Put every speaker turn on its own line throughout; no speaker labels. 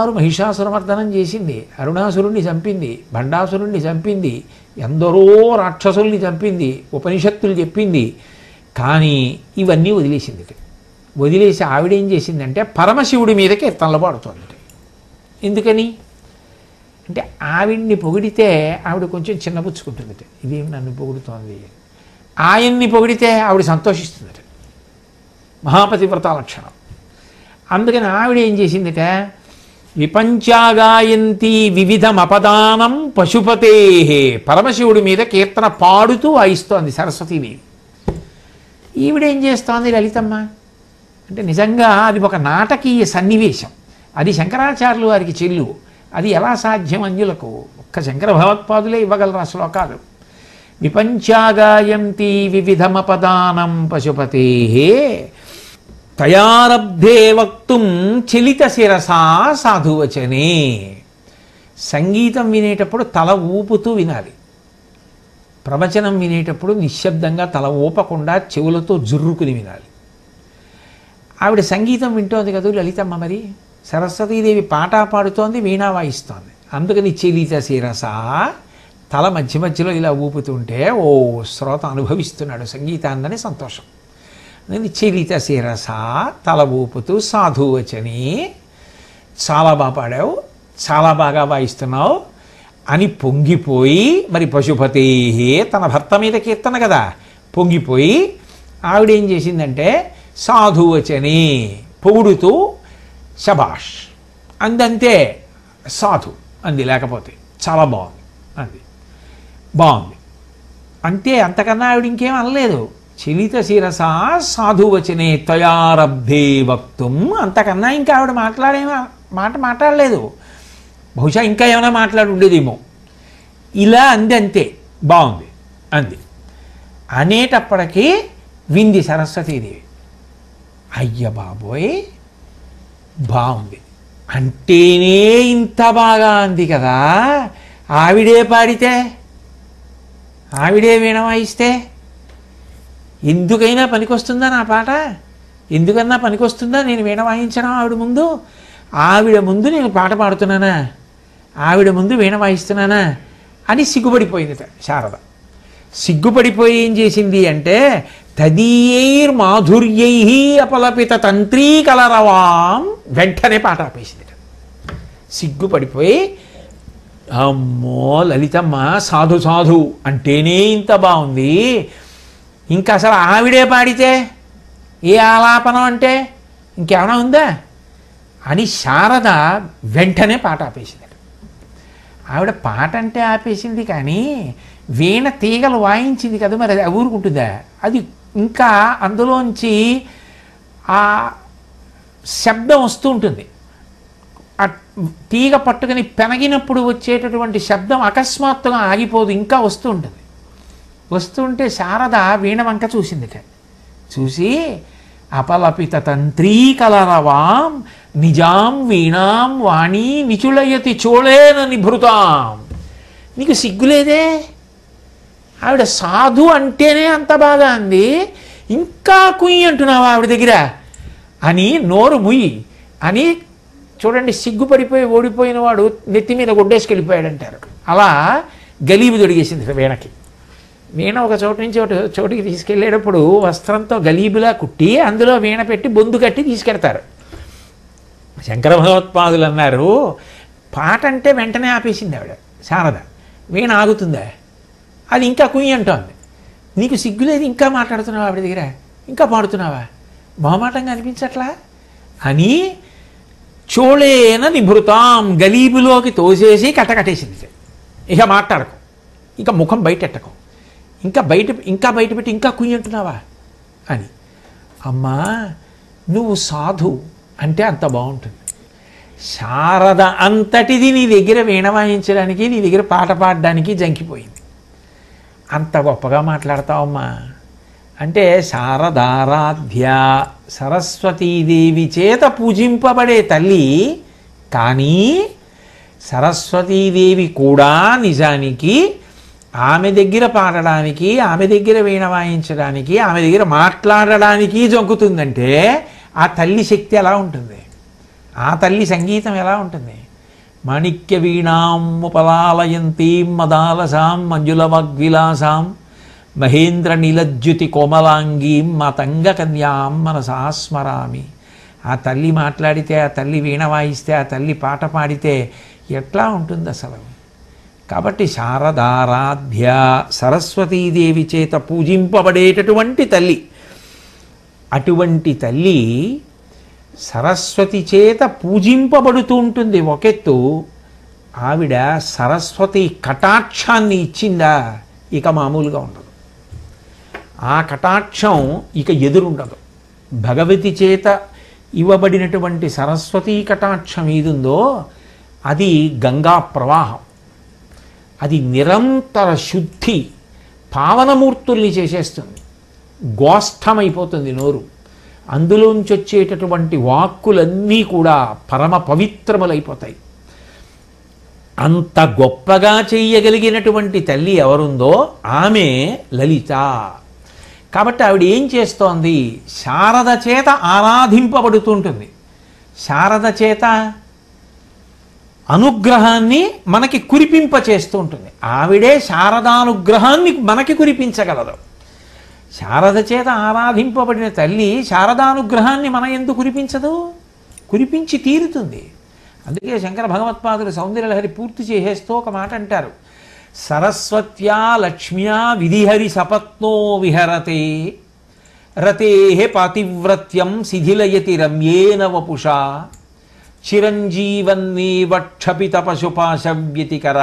అమ్మవారు మహిషాసురమర్దనం చేసింది అరుణాసురుణ్ణి చంపింది భండాసురుణ్ణి చంపింది ఎందరో రాక్షసుల్ని చంపింది ఉపనిషత్తులు చెప్పింది కానీ ఇవన్నీ వదిలేసింది వదిలేసి ఆవిడేం చేసిందంటే పరమశివుడి మీద కీర్తనలు పాడుతుంది ఎందుకని అంటే ఆవిడ్ని పొగిడితే ఆవిడ కొంచెం చిన్నపుచ్చుకుంటుంది ఇదేం నన్ను పొగుడుతోంది ఆయన్ని పొగిడితే ఆవిడ సంతోషిస్తుంది మహాపతి లక్షణం అందుకని ఆవిడ ఏం చేసిందట విపంచాగాయంతి వివిధమపదానం పశుపతే పరమశివుడి మీద కీర్తన పాడుతూ వాయిస్తోంది సరస్వతీదేవి ఈవిడేం చేస్తోంది లలితమ్మ అంటే నిజంగా అది ఒక నాటకీయ సన్నివేశం అది శంకరాచార్యులు వారికి చెల్లు అది ఎలా సాధ్యం అంజులకు ఒక్క శంకర భగవత్పాదులే ఇవ్వగలరు ఆ శ్లోకాలు విపంచాగాయంతి వివిధమపదానం పశుపతే తయారబ్ధే వక్తుం చలిత శిరసా సాధువచనే సంగీతం వినేటప్పుడు తల ఊపుతూ వినాలి ప్రవచనం వినేటప్పుడు నిశ్శబ్దంగా తల ఊపకుండా చెవులతో జుర్రుకుని వినాలి ఆవిడ సంగీతం వింటోంది కదా లలితమ్మ మరి సరస్వతీదేవి పాట పాడుతోంది వీణా వాయిస్తోంది అందుకని చలిత శిరస తల మధ్య మధ్యలో ఇలా ఊపుతుంటే ఓ శ్రోత అనుభవిస్తున్నాడు సంగీతాందని సంతోషం అనేది చరిత శిరస తల ఊపుతూ సాధువచని చాలా బాగా పాడావు చాలా బాగా వాయిస్తున్నావు అని పొంగిపోయి మరి పశుపతి తన భర్త మీద కీర్తన కదా పొంగిపోయి ఆవిడేం చేసిందంటే సాధువచని పొగుడుతూ శభాష్ అందంతే సాధు అంది లేకపోతే చాలా బాగుంది అంది బాగుంది అంతే అంతకన్నా ఆవిడ ఇంకేం అనలేదు చలిత శిరస సాధువచనే తయారబ్ధే వక్తుం అంతకన్నా ఇంకా ఆవిడ మాట్లాడేమా మాట మాట్లాడలేదు బహుశా ఇంకా ఏమైనా మాట్లాడి ఉండేదేమో ఇలా అంది అంతే బాగుంది అంది అనేటప్పటికీ వింది సరస్వతీదేవి అయ్య బాబోయ్ బాగుంది అంటేనే ఇంత బాగా అంది కదా ఆవిడే పాడితే ఆవిడే వినవాయిస్తే ఎందుకైనా పనికొస్తుందా నా పాట ఎందుకన్నా పనికొస్తుందా నేను వీణ వాయించడం ఆవిడ ముందు ఆవిడ ముందు నేను పాట పాడుతున్నానా ఆవిడ ముందు వీణ వాయిస్తున్నానా అని సిగ్గుపడిపోయిందిట శారద సిగ్గుపడిపోయి ఏం చేసింది అంటే తదీయైర్ మాధుర్యై అపలపిత తంత్రీ కలరవాం వెంటనే పాట ఆపేసింది సిగ్గుపడిపోయి అమ్మో లలితమ్మ సాధు సాధు అంటేనే ఇంత బాగుంది ఇంకా అసలు ఆవిడే పాడితే ఏ ఆలాపనం అంటే ఇంకేమైనా ఉందా అని శారద వెంటనే పాట ఆపేసింది ఆవిడ పాట అంటే ఆపేసింది కానీ వీణ తీగలు వాయించింది కదా మరి అది ఊరుకుంటుందా అది ఇంకా అందులోంచి ఆ శబ్దం వస్తూ ఉంటుంది ఆ తీగ పట్టుకుని పెనగినప్పుడు వచ్చేటటువంటి శబ్దం అకస్మాత్తుగా ఆగిపోదు ఇంకా వస్తూ ఉంటుంది వస్తుంటే శారద వీణ వంక చూసిందిట చూసి అపలపిత తంత్రీ కలరవాం నిజాం వీణాం వాణి నిచులయతి చోళేన నిభృతాం నీకు సిగ్గులేదే ఆవిడ సాధు అంటేనే అంత బాగా అంది ఇంకా కుయ్యి అంటున్నావా ఆవిడ దగ్గర అని నోరు ముయ్యి అని చూడండి సిగ్గుపడిపోయి ఓడిపోయిన వాడు నెత్తి మీద అంటారు అలా గలీబు దొడిగేసింది వీణకి వీణ ఒక చోటు నుంచి ఒక చోటుకి తీసుకెళ్ళేటప్పుడు వస్త్రంతో గలీబులా కుట్టి అందులో వీణ పెట్టి బొందు కట్టి తీసుకెడతారు శంకర భగవత్పాదులు అన్నారు పాట అంటే వెంటనే ఆపేసింది ఆవిడ శారద వీణ ఆగుతుందా అది ఇంకా కుయ్యి అంటోంది నీకు సిగ్గులేదు ఇంకా మాట్లాడుతున్నావా ఆవిడ దగ్గర ఇంకా పాడుతున్నావా మొహమాటంగా అనిపించట్లా అని చోళేన నిభృతాం గలీబులోకి తోసేసి కట్టకట్టేసింది ఇక మాట్లాడకు ఇక ముఖం బయటెట్టకు ఇంకా బయట ఇంకా బయట పెట్టి ఇంకా అంటున్నావా అని అమ్మా నువ్వు సాధు అంటే అంత బాగుంటుంది శారద అంతటిది నీ దగ్గర వీణ వాయించడానికి నీ దగ్గర పాట పాడడానికి జంకిపోయింది అంత గొప్పగా మాట్లాడతావమ్మా అంటే శారదారాధ్య సరస్వతీదేవి చేత పూజింపబడే తల్లి కానీ సరస్వతీదేవి కూడా నిజానికి ఆమె దగ్గర పాడడానికి ఆమె దగ్గర వీణ వాయించడానికి ఆమె దగ్గర మాట్లాడడానికి జంకుతుందంటే ఆ తల్లి శక్తి ఎలా ఉంటుంది ఆ తల్లి సంగీతం ఎలా ఉంటుంది మాణిక్య వీణాం ఉపలాలయంతీం మదాలసాం మంజుల వాగ్విలాసాం మహేంద్ర నీలజ్యుతి కోమలాంగీం మతంగ కన్యాం మనసా స్మరామి ఆ తల్లి మాట్లాడితే ఆ తల్లి వీణ వాయిస్తే ఆ తల్లి పాట పాడితే ఎట్లా ఉంటుంది అసలు కాబట్టి శారదారాధ్య సరస్వతీదేవి చేత పూజింపబడేటటువంటి తల్లి అటువంటి తల్లి సరస్వతి చేత పూజింపబడుతూ ఉంటుంది ఒకెత్తు ఆవిడ సరస్వతి కటాక్షాన్ని ఇచ్చిందా ఇక మామూలుగా ఉండదు ఆ కటాక్షం ఇక ఎదురుండదు భగవతి చేత ఇవ్వబడినటువంటి సరస్వతీ కటాక్షం ఏదుందో అది గంగా ప్రవాహం అది నిరంతర శుద్ధి పావనమూర్తుల్ని చేసేస్తుంది గోష్ఠమైపోతుంది నోరు అందులోంచి వచ్చేటటువంటి వాక్కులన్నీ కూడా పరమ పవిత్రములైపోతాయి అంత గొప్పగా చెయ్యగలిగినటువంటి తల్లి ఎవరుందో ఆమె లలిత కాబట్టి ఆవిడ ఏం చేస్తోంది శారద చేత ఆరాధింపబడుతుంటుంది శారద చేత అనుగ్రహాన్ని మనకి కురిపింప చేస్తూ ఉంటుంది ఆవిడే శారదానుగ్రహాన్ని మనకి కురిపించగలదు శారద చేత ఆరాధింపబడిన తల్లి శారదానుగ్రహాన్ని మన ఎందుకు కురిపించదు కురిపించి తీరుతుంది అందుకే శంకర భగవత్పాదులు సౌందర్యలహరి పూర్తి చేసేస్తూ ఒక మాట అంటారు సరస్వత్యా లక్ష్మ్యా విధిహరి సపత్నో విహరతే రతే పాతివ్రత్యం శిథిలయతి రమ్యేన వపుష చిరంజీవన్నేవ క్షపిత పశుపాశవ్యతికర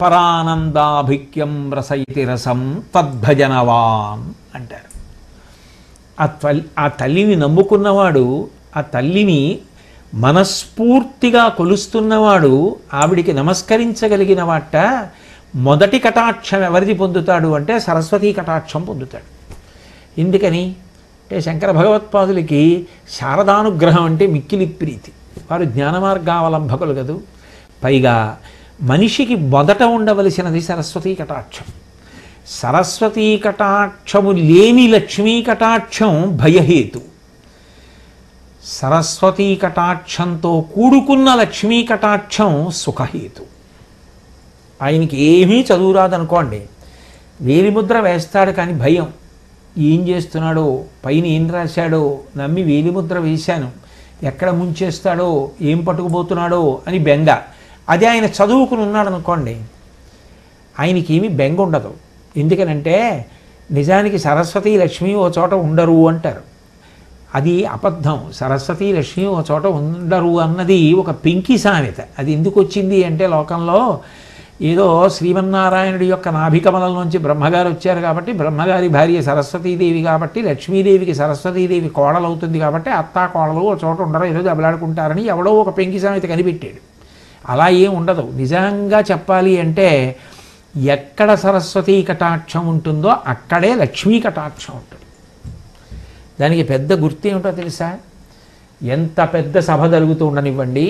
పరానందాభిక్యం రసయితి రసం తద్భజనవాన్ అంటారు ఆ తల్లి ఆ తల్లిని నమ్ముకున్నవాడు ఆ తల్లిని మనస్ఫూర్తిగా కొలుస్తున్నవాడు ఆవిడికి నమస్కరించగలిగిన వాట మొదటి కటాక్షం ఎవరిది పొందుతాడు అంటే సరస్వతీ కటాక్షం పొందుతాడు ఎందుకని అంటే శంకర భగవత్పాదులకి శారదానుగ్రహం అంటే మిక్కిలి ప్రీతి వారు జ్ఞానమార్గావలంబకులు కదూ పైగా మనిషికి మొదట ఉండవలసినది సరస్వతీ కటాక్షం సరస్వతీ కటాక్షము లేని లక్ష్మీ కటాక్షం భయహేతు సరస్వతీ కటాక్షంతో కూడుకున్న లక్ష్మీ కటాక్షం సుఖహేతు ఆయనకి ఏమీ చదువురాదనుకోండి వేలిముద్ర వేస్తాడు కానీ భయం ఏం చేస్తున్నాడో పైన ఏం రాశాడో నమ్మి వేలిముద్ర వేశాను ఎక్కడ ముంచేస్తాడో ఏం పట్టుకుపోతున్నాడో అని బెంగ అదే ఆయన చదువుకుని ఉన్నాడు అనుకోండి ఆయనకి ఏమీ బెంగ ఉండదు ఎందుకనంటే నిజానికి సరస్వతి లక్ష్మి ఓ చోట ఉండరు అంటారు అది అబద్ధం సరస్వతి లక్ష్మి ఓ చోట ఉండరు అన్నది ఒక పింకి సామెత అది ఎందుకు వచ్చింది అంటే లోకంలో ఏదో శ్రీమన్నారాయణుడి యొక్క నాభికమలం నుంచి బ్రహ్మగారు వచ్చారు కాబట్టి బ్రహ్మగారి భార్య సరస్వతీదేవి కాబట్టి లక్ష్మీదేవికి సరస్వతీదేవి కోడలు అవుతుంది కాబట్టి అత్తా కోడలు ఒక చోట ఉండరు ఏదో దెబ్బలాడుకుంటారని ఎవడో ఒక పెంకి సమేత కనిపెట్టాడు అలా ఏం ఉండదు నిజంగా చెప్పాలి అంటే ఎక్కడ సరస్వతీ కటాక్షం ఉంటుందో అక్కడే లక్ష్మీ కటాక్షం ఉంటుంది దానికి పెద్ద గుర్తు ఏమిటో తెలుసా ఎంత పెద్ద సభ జరుగుతూ ఉండనివ్వండి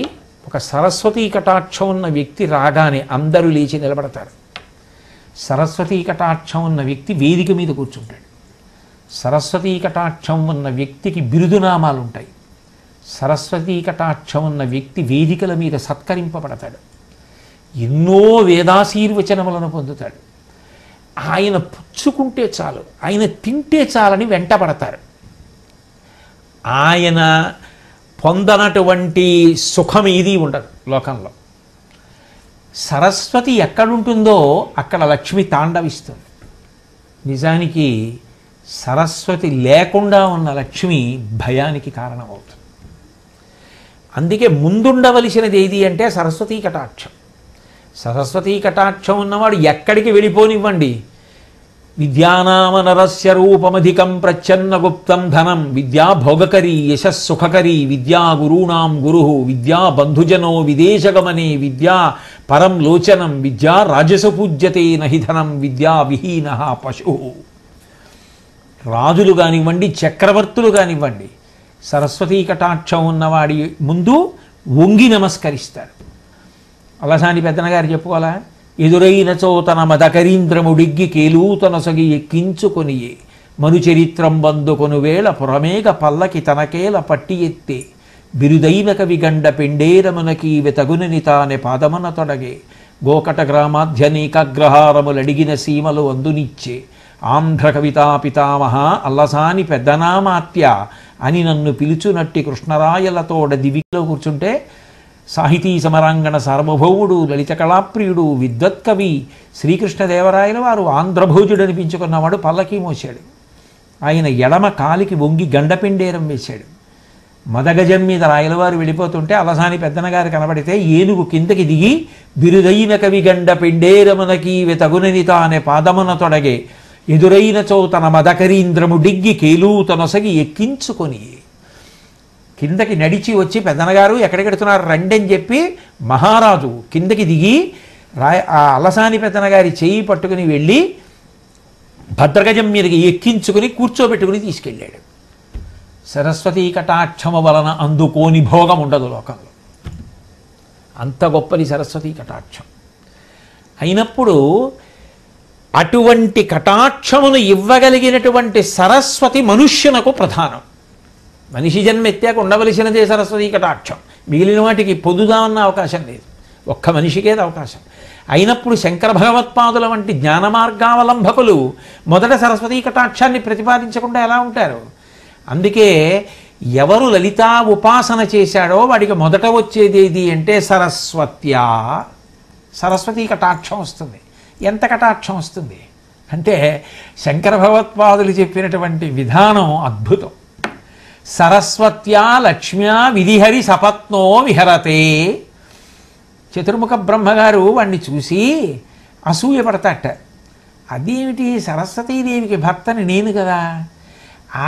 ఒక సరస్వతీ కటాక్షం ఉన్న వ్యక్తి రాగానే అందరూ లేచి నిలబడతారు సరస్వతీ కటాక్షం ఉన్న వ్యక్తి వేదిక మీద కూర్చుంటాడు సరస్వతీ కటాక్షం ఉన్న వ్యక్తికి బిరుదునామాలు ఉంటాయి సరస్వతీ కటాక్షం ఉన్న వ్యక్తి వేదికల మీద సత్కరింపబడతాడు ఎన్నో వేదాశీర్వచనములను పొందుతాడు ఆయన పుచ్చుకుంటే చాలు ఆయన తింటే చాలని వెంటబడతారు ఆయన పొందనటువంటి సుఖం ఏది ఉండదు లోకంలో సరస్వతి ఎక్కడుంటుందో అక్కడ లక్ష్మి తాండవిస్తుంది నిజానికి సరస్వతి లేకుండా ఉన్న లక్ష్మి భయానికి కారణమవుతుంది అందుకే ముందుండవలసినది ఏది అంటే సరస్వతీ కటాక్షం సరస్వతీ కటాక్షం ఉన్నవాడు ఎక్కడికి వెళ్ళిపోనివ్వండి విద్యానామ నరస్య రూపమధికం ప్రచ్ఛన్న గుప్తం ధనం విద్యా భోగకరీ యశస్సుఖకరీ విద్యా గురూణాం గురు విద్యా బంధుజనో విదేశగమనే విద్యా పరం లోచనం విద్యా నహి నహిధనం విద్యా విహీన పశు రాజులు కానివ్వండి చక్రవర్తులు కానివ్వండి సరస్వతీ కటాక్షం ఉన్నవాడి ముందు వంగి నమస్కరిస్తారు అలసాని పెద్దనగారు చెప్పుకోవాలా ఎదురైన తన మదకరీంద్రముడిగ్గి కేలూతనసగి ఎక్కించుకొనియే మనుచరిత్రం బందుకొను వేళ పురమేగ పల్లకి తనకేల పట్టి ఎత్తే బిరుదైన కవి గండ పెండేరమునకి వెతగునని తానె పాదమున తొడగే గోకట గ్రామాధ్యనీకగ్రహారములడిగిన సీమలు అందునిచ్చే ఆంధ్ర కవితా పితామహ అల్లసాని పెద్దనామాత్య అని నన్ను పిలుచునట్టి కృష్ణరాయలతోడ దివిలో కూర్చుంటే సాహితీ సమరాంగణ సార్వభౌముడు లలిత కళాప్రియుడు విద్వత్కవి శ్రీకృష్ణదేవరాయల వారు ఆంధ్రభోజుడు అనిపించుకున్నవాడు పల్లకీ మోసాడు ఆయన ఎడమ కాలికి వంగి గండపిండేరం వేశాడు మదగజం మీద రాయలవారు వెళ్ళిపోతుంటే అలసాని పెద్దనగారు కనబడితే ఏనుగు కిందకి దిగి బిరుదైన కవి గండ పిండేరమునకి తగునని తానే పాదమున తొడగే ఎదురైన చోతన మదకరీంద్రము డిగ్గి కేలూతనొసగి ఎక్కించుకొని కిందకి నడిచి వచ్చి పెద్దనగారు ఎక్కడికెడుతున్నారు రండి అని చెప్పి మహారాజు కిందకి దిగి రాయ ఆ అలసాని పెద్దనగారి చేయి పట్టుకుని వెళ్ళి భద్రగజం మీదకి ఎక్కించుకుని కూర్చోబెట్టుకుని తీసుకెళ్ళాడు సరస్వతి కటాక్షము వలన అందుకోని భోగం ఉండదు లోకంలో అంత గొప్పది సరస్వతి కటాక్షం అయినప్పుడు అటువంటి కటాక్షమును ఇవ్వగలిగినటువంటి సరస్వతి మనుష్యునకు ప్రధానం మనిషి జన్మ ఎత్తాక ఉండవలసినదే సరస్వతీ కటాక్షం మిగిలిన వాటికి పొదుదామన్న అవకాశం లేదు ఒక్క మనిషికేది అవకాశం అయినప్పుడు శంకర భగవత్పాదుల వంటి జ్ఞానమార్గావలంబకులు మొదట సరస్వతీ కటాక్షాన్ని ప్రతిపాదించకుండా ఎలా ఉంటారు అందుకే ఎవరు లలితా ఉపాసన చేశాడో వాడికి మొదట వచ్చేది ఏది అంటే సరస్వత్యా సరస్వతీ కటాక్షం వస్తుంది ఎంత కటాక్షం వస్తుంది అంటే శంకర భగవత్పాదులు చెప్పినటువంటి విధానం అద్భుతం సరస్వత్యా లక్ష్మ్యా విధిహరి సపత్నో విహరతే చతుర్ముఖ బ్రహ్మగారు వాణ్ణి చూసి అసూయ పడతాట అదేమిటి సరస్వతీదేవికి భర్తని నేను కదా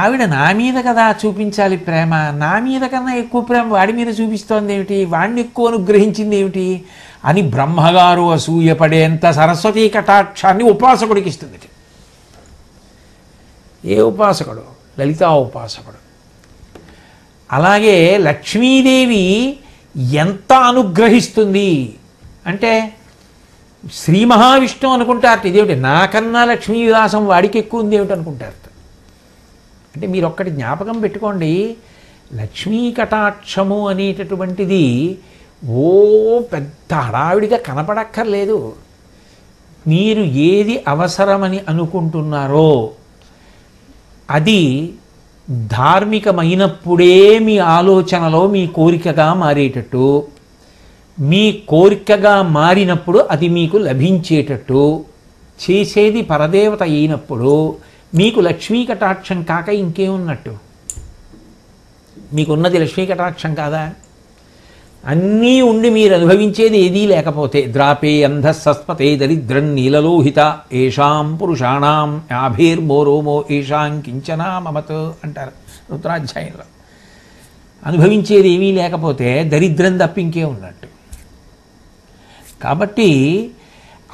ఆవిడ నా మీద కదా చూపించాలి ప్రేమ నా మీద కన్నా ఎక్కువ ప్రేమ వాడి మీద చూపిస్తోంది ఏమిటి వాణ్ణి ఎక్కువ అనుగ్రహించింది ఏమిటి అని బ్రహ్మగారు అసూయపడేంత సరస్వతీ కటాక్షాన్ని ఉపాసకుడికి ఇస్తుంది ఏ ఉపాసకుడు లలితా ఉపాసకుడు అలాగే లక్ష్మీదేవి ఎంత అనుగ్రహిస్తుంది అంటే శ్రీ మహావిష్ణువు అనుకుంటారు ఇదేమిటి నాకన్నా విలాసం వాడికి ఎక్కువ ఉంది ఏమిటి అనుకుంటారు అంటే మీరు ఒక్కటి జ్ఞాపకం పెట్టుకోండి లక్ష్మీ కటాక్షము అనేటటువంటిది ఓ పెద్ద హడావిడిగా కనపడక్కర్లేదు మీరు ఏది అవసరమని అనుకుంటున్నారో అది ధార్మికమైనప్పుడే మీ ఆలోచనలో మీ కోరికగా మారేటట్టు మీ కోరికగా మారినప్పుడు అది మీకు లభించేటట్టు చేసేది పరదేవత అయినప్పుడు మీకు లక్ష్మీ కటాక్షం కాక ఇంకేమున్నట్టు మీకున్నది లక్ష్మీ కటాక్షం కాదా అన్నీ ఉండి మీరు అనుభవించేది ఏదీ లేకపోతే ద్రాపే అంధ సస్పతే దరిద్రం నీలలోహిత ఏషాం పురుషాణం రోమో ఏషాం కించనా మమత్ అంటారు రుద్రాధ్యాయంలో అనుభవించేది ఏమీ లేకపోతే దరిద్రం తప్పింకే ఉన్నట్టు కాబట్టి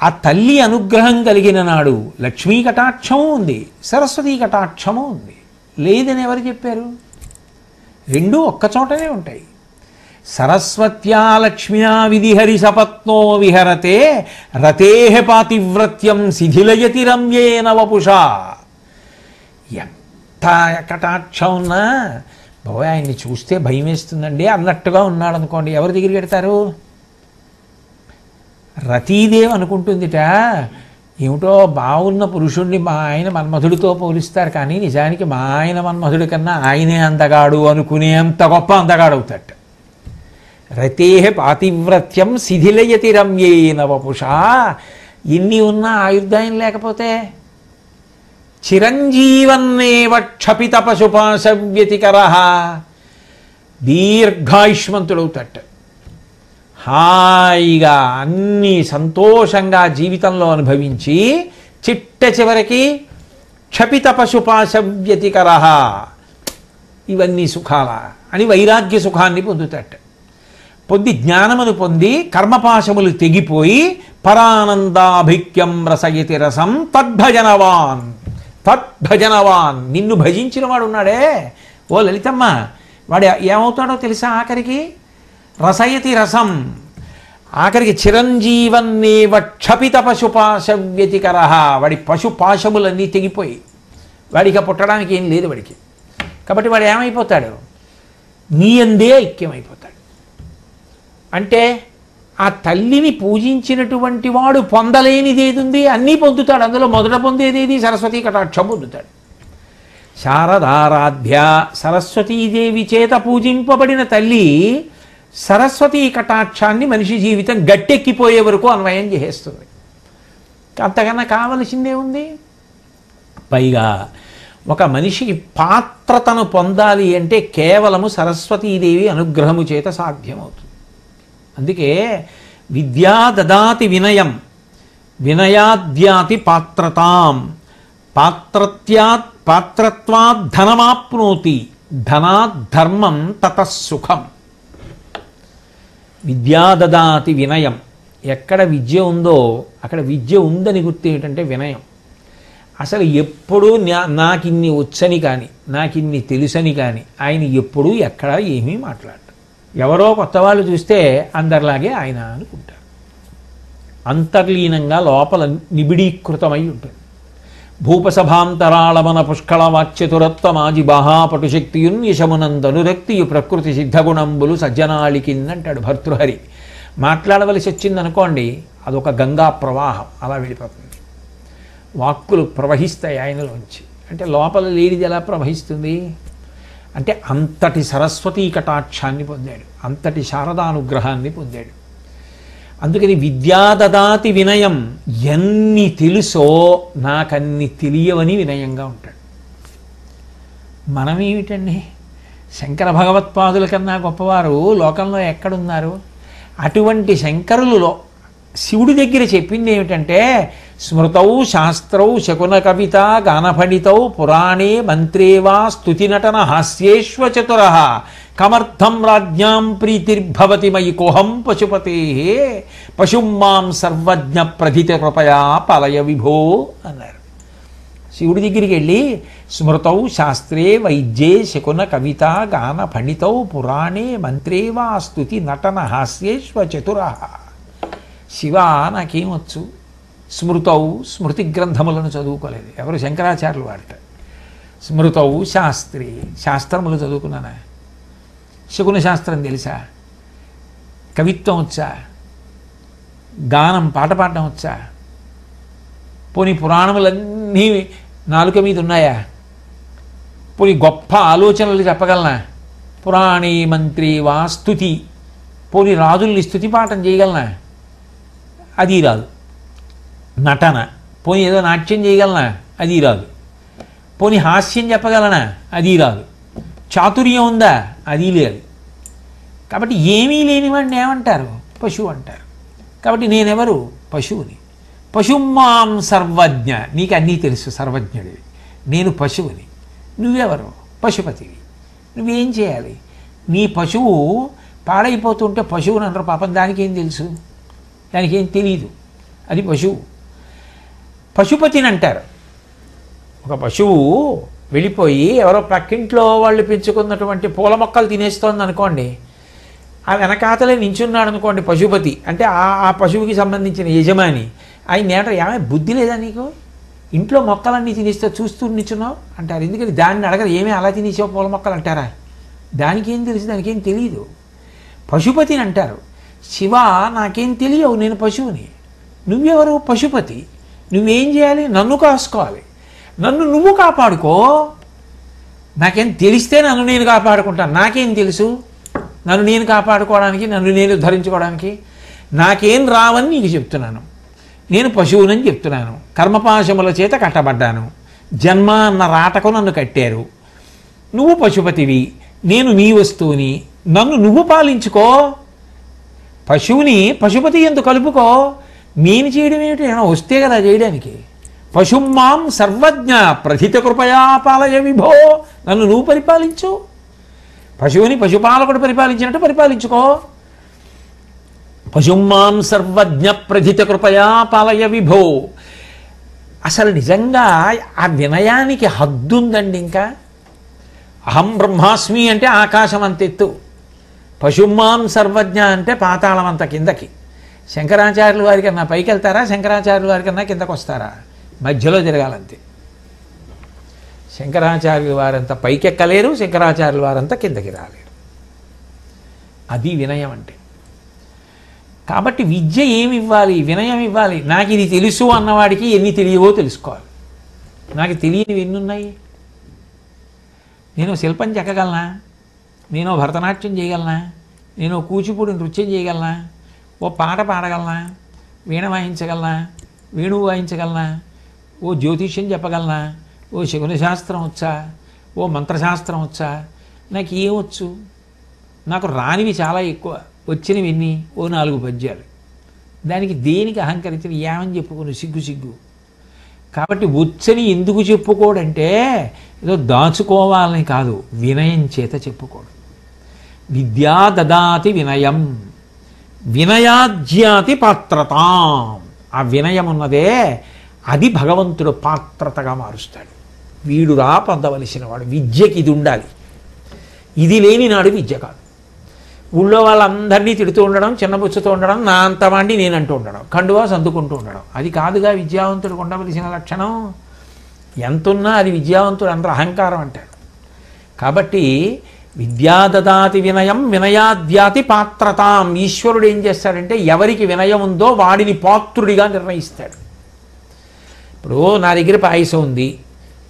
ఆ తల్లి అనుగ్రహం కలిగిన నాడు లక్ష్మీ కటాక్షము ఉంది సరస్వతీ కటాక్షము ఉంది లేదని ఎవరు చెప్పారు రెండూ ఒక్కచోటనే ఉంటాయి సరస్వత్యా లక్ష్మ్యా విధిహరి సపత్నో విహరతే రతే పాతివ్రత్యం శిథిలయతి రమ్యే నవపుష ఎంత కటాక్షం ఉన్నా బాబోయ్ ఆయన్ని చూస్తే భయం వేస్తుందండి అన్నట్టుగా ఉన్నాడు అనుకోండి ఎవరి దగ్గరికి పెడతారు రతీదేవ్ అనుకుంటుందిట ఏమిటో బాగున్న పురుషుణ్ణి మా ఆయన మన్మధుడితో పోలిస్తారు కానీ నిజానికి మా ఆయన మన్మధుడి కన్నా ఆయనే అందగాడు అనుకునేంత గొప్ప అందగాడు అవుతాడు రతే పాతివ్రత్యం శిథిలయతి రమ్యే నవపుష ఇన్ని ఉన్నా ఆయుర్దాయం లేకపోతే చిరంజీవన్నేవ క్షపిత పశుపాశ వ్యతికర దీర్ఘాయుష్మంతుడవుతాడు హాయిగా అన్ని సంతోషంగా జీవితంలో అనుభవించి చిట్ట చివరికి క్షపిత పశుపాశ వ్యతికర ఇవన్నీ సుఖాల అని వైరాగ్య సుఖాన్ని పొందుతాడు పొంది జ్ఞానమును పొంది కర్మపాశములు తెగిపోయి పరానందాభిక్యం రసయతి రసం తద్భజనవాన్ తద్భజనవాన్ నిన్ను భజించిన వాడు ఉన్నాడే ఓ లలితమ్మ వాడు ఏమవుతాడో తెలుసా ఆఖరికి రసయతి రసం ఆఖరికి చిరంజీవన్నేవ క్షపిత వ్యతికర వాడి పశుపాశములన్నీ తెగిపోయి వాడికి పుట్టడానికి ఏం లేదు వాడికి కాబట్టి వాడు ఏమైపోతాడు నీ అందే ఐక్యమైపోతాడు అంటే ఆ తల్లిని పూజించినటువంటి వాడు పొందలేనిది ఉంది అన్నీ పొందుతాడు అందులో మొదట పొందేదేది సరస్వతీ కటాక్షం పొందుతాడు శారదారాధ్య సరస్వతీదేవి చేత పూజింపబడిన తల్లి సరస్వతీ కటాక్షాన్ని మనిషి జీవితం గట్టెక్కిపోయే వరకు అన్వయం చేసేస్తుంది అంతకన్నా కావలసిందే ఉంది పైగా ఒక మనిషి పాత్రతను పొందాలి అంటే కేవలము సరస్వతీదేవి అనుగ్రహము చేత సాధ్యమవుతుంది అందుకే విద్యా దదాతి వినయం వినయాద్యాతి పాత్రతాం పాత్రత్యా పాత్రత్వా ధనమాప్నోతి ధనాత్ ధర్మం తతసుఖం విద్యా దదాతి వినయం ఎక్కడ విద్య ఉందో అక్కడ విద్య ఉందని గుర్తు ఏంటంటే వినయం అసలు ఎప్పుడూ నాకిన్ని వచ్చని కానీ నాకిన్ని తెలుసని కానీ ఆయన ఎప్పుడూ ఎక్కడా ఏమీ మాట్లాడు ఎవరో కొత్త వాళ్ళు చూస్తే అందరిలాగే ఆయన అనుకుంటారు అంతర్లీనంగా లోపల నిబిడీకృతమై ఉంటుంది భూపసభాంతరాళమన పుష్కళ యశమునందను రక్తియు ప్రకృతి సిద్ధగుణంబులు సజ్జనాళికిందంటాడు భర్తృహరి మాట్లాడవలసి వచ్చిందనుకోండి అదొక గంగా ప్రవాహం అలా వెళ్ళిపోతుంది వాక్కులు ప్రవహిస్తాయి ఆయనలోంచి అంటే లోపల లేనిది ఎలా ప్రవహిస్తుంది అంటే అంతటి సరస్వతీ కటాక్షాన్ని పొందాడు అంతటి శారదానుగ్రహాన్ని పొందాడు అందుకని విద్యాదాతి వినయం ఎన్ని తెలుసో నాకన్ని తెలియవని వినయంగా ఉంటాడు మనమేమిటండి శంకర భగవత్పాదుల కన్నా గొప్పవారు లోకంలో ఎక్కడున్నారు అటువంటి శంకరులలో శివుడి దగ్గర చెప్పింది ఏమిటంటే స్మృతౌ శాస్త్రౌ శకున కవిత గానఫణితౌ పురాణే మంత్రే వా స్తుతినటన హాస్యేష్వచతుర కమర్థం రాజ్యాం ప్రీతిర్భవతి మయి కోహం పశుపతే పశుం మాం సర్వజ్ఞ ప్రధిత కృపయా పలయ విభో అన్నారు శివుడి దగ్గరికి వెళ్ళి స్మృతౌ శాస్త్రే వైద్యే శకున కవిత గాన ఫణితౌ పురాణే మంత్రే వా స్తుతి నటన హాస్యేష్వ చతుర శివ నాకేమొచ్చు స్మృతవు స్మృతి గ్రంథములను చదువుకోలేదు ఎవరు శంకరాచార్యులు వాడితే స్మృతవు శాస్త్రి శాస్త్రములు చదువుకున్నానా శకున శాస్త్రం తెలుసా కవిత్వం వచ్చా గానం పాట పాడడం వచ్చా పోనీ పురాణములన్నీ నాలుక మీద ఉన్నాయా పోని గొప్ప ఆలోచనలు చెప్పగలనా పురాణీ మంత్రి వాస్తుతి పోని రాజుల్ని స్థుతి పాఠం చేయగలనా అది రాదు నటన పోనీ ఏదో నాట్యం చేయగలనా అది రాదు పోనీ హాస్యం చెప్పగలనా అది రాదు చాతుర్యం ఉందా అది లేదు కాబట్టి ఏమీ లేనివాడిని ఏమంటారు పశువు అంటారు కాబట్టి నేనెవరు పశువుని పశుమాం సర్వజ్ఞ నీకు అన్నీ తెలుసు సర్వజ్ఞుడివి నేను పశువుని నువ్వెవరు పశుపతివి నువ్వేం చేయాలి నీ పశువు పాడైపోతుంటే పశువుని అందరూ పాపం దానికేం తెలుసు దానికేం తెలియదు అది పశువు పశుపతిని అంటారు ఒక పశువు వెళ్ళిపోయి ఎవరో ప్రక్కింట్లో వాళ్ళు పెంచుకున్నటువంటి పూల మొక్కలు తినేస్తోంది అనుకోండి ఆ వెనకాతలే నించున్నాడు అనుకోండి పశుపతి అంటే ఆ ఆ పశువుకి సంబంధించిన యజమాని ఆయన నేట ఏమైనా బుద్ధి లేదా నీకు ఇంట్లో మొక్కలన్నీ తినేస్తే చూస్తూ నించున్నావు అంటారు ఎందుకని దాన్ని అడగరు ఏమీ అలా తినేసావు పూల మొక్కలు అంటారా దానికి ఏం తెలుసు దానికి ఏం తెలియదు పశుపతిని అంటారు శివ నాకేం తెలియవు నేను పశువుని నువ్వెవరు పశుపతి నువ్వేం చేయాలి నన్ను కాసుకోవాలి నన్ను నువ్వు కాపాడుకో నాకేం తెలిస్తే నన్ను నేను కాపాడుకుంటాను నాకేం తెలుసు నన్ను నేను కాపాడుకోవడానికి నన్ను నేను ధరించుకోవడానికి నాకేం రావని నీకు చెప్తున్నాను నేను పశువునని చెప్తున్నాను కర్మపాశముల చేత కట్టబడ్డాను జన్మ అన్న రాటకు నన్ను కట్టారు నువ్వు పశుపతివి నేను నీ వస్తువుని నన్ను నువ్వు పాలించుకో పశువుని పశుపతి ఎందుకు కలుపుకో మేము చేయడం ఏమిటి వస్తే కదా చేయడానికి పశుమ్మాం సర్వజ్ఞ ప్రథిత కృపయా పాలయ విభో నన్ను నువ్వు పరిపాలించు పశువుని పశుపాలకుడు పరిపాలించినట్టు పరిపాలించుకో పశుమ్మాం సర్వజ్ఞ ప్రథిత కృపయా పాలయ విభో అసలు నిజంగా ఆ వినయానికి హద్దుందండి ఇంకా అహం బ్రహ్మాస్మి అంటే ఆకాశం అంతెత్తు పశుమ్మాం సర్వజ్ఞ అంటే పాతాళం అంత కిందకి శంకరాచార్యుల వారి కన్నా పైకి వెళ్తారా శంకరాచార్యుల వారి కన్నా కిందకు వస్తారా మధ్యలో జరగాలంతే శంకరాచార్యుల వారంతా పైకెక్కలేరు శంకరాచార్యుల వారంతా కిందకి రాలేరు అది వినయం అంటే కాబట్టి విద్య ఏమి ఇవ్వాలి వినయం ఇవ్వాలి నాకు ఇది తెలుసు అన్నవాడికి ఎన్ని తెలియవో తెలుసుకోవాలి నాకు తెలియనివి ఎన్ని ఉన్నాయి నేను శిల్పం చెక్కగలనా నేను భరతనాట్యం చేయగలనా నేను కూచిపూడి నృత్యం చేయగలనా ఓ పాట పాడగలనా వీణ వాయించగలనా వీణువు వాయించగలనా ఓ జ్యోతిష్యం చెప్పగలనా ఓ శకున శాస్త్రం వచ్చా ఓ మంత్రశాస్త్రం వచ్చా నాకు ఏమొచ్చు నాకు రానివి చాలా ఎక్కువ వచ్చినవి ఎన్ని ఓ నాలుగు పద్యాలు దానికి దేనికి అహంకరించిన ఏమని చెప్పుకుని సిగ్గు సిగ్గు కాబట్టి వచ్చని ఎందుకు చెప్పుకోడంటే ఏదో దాచుకోవాలని కాదు వినయం చేత చెప్పుకోడు విద్యా దదాతి వినయం వినయాజ్ఞాతి పాత్రతాం ఆ వినయం ఉన్నదే అది భగవంతుడు పాత్రతగా మారుస్తాడు రా పొందవలసిన వాడు విద్యకి ఇది ఉండాలి ఇది లేని నాడు విద్య కాదు ఊళ్ళో వాళ్ళందరినీ తిడుతూ ఉండడం చిన్నపుచ్చుతూ ఉండడం నా వాడిని నేను అంటూ ఉండడం కండువా సందుకుంటూ ఉండడం అది కాదుగా విద్యావంతుడు ఉండవలసిన లక్షణం ఎంతున్నా అది విద్యావంతుడు అందరూ అహంకారం అంటాడు కాబట్టి విద్యాదదాతి వినయం వినయాద్యాతి పాత్రతాం ఈశ్వరుడు ఏం చేస్తాడంటే ఎవరికి వినయం ఉందో వాడిని పాత్రుడిగా నిర్ణయిస్తాడు ఇప్పుడు నా దగ్గర పాయసం ఉంది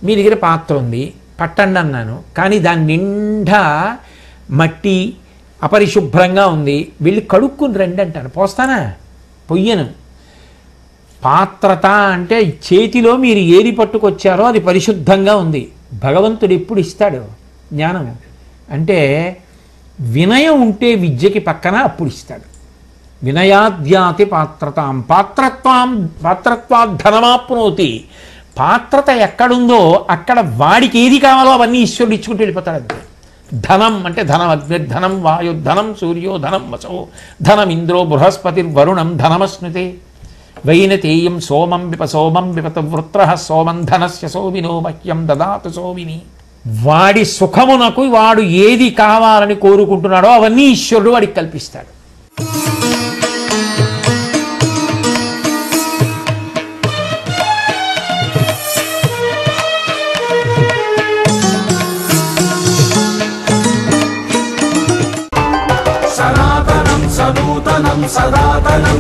మీ దగ్గర పాత్ర ఉంది పట్టండి అన్నాను కానీ దాని నిండా మట్టి అపరిశుభ్రంగా ఉంది వెళ్ళి కడుక్కుని రండి అంటాను పోస్తానా పొయ్యను పాత్రత అంటే చేతిలో మీరు ఏది పట్టుకొచ్చారో అది పరిశుద్ధంగా ఉంది భగవంతుడు ఎప్పుడు ఇస్తాడు జ్ఞానం అంటే వినయం ఉంటే విద్యకి పక్కన అప్పుడు ఇస్తాడు వినయాద్యాతి పాత్రతాం పాత్రత్వాం పాత్రత్వా ధనమాప్నోతి పాత్రత ఎక్కడుందో అక్కడ వాడికి ఏది కావాలో అవన్నీ ఈశ్వరుడు ఇచ్చుకుంటూ వెళ్ళిపోతాడు అంతే ధనం అంటే ధనం అగ్నిర్ధనం ధనం సూర్యో ధనం వసో ధనం ఇంద్రో ధనమశ్నుతి వైన తేయం సోమం విప సోమం విపత వృత్ర సోమం ధనస్య సోమినో మహ్యం దదాతు సోమిని వాడి సుఖమునకు వాడు ఏది కావాలని కోరుకుంటున్నాడో అవన్నీ ఈశ్వరుడు వాడికి కల్పిస్తాడు సనాతనం సనాతనం సదాతనం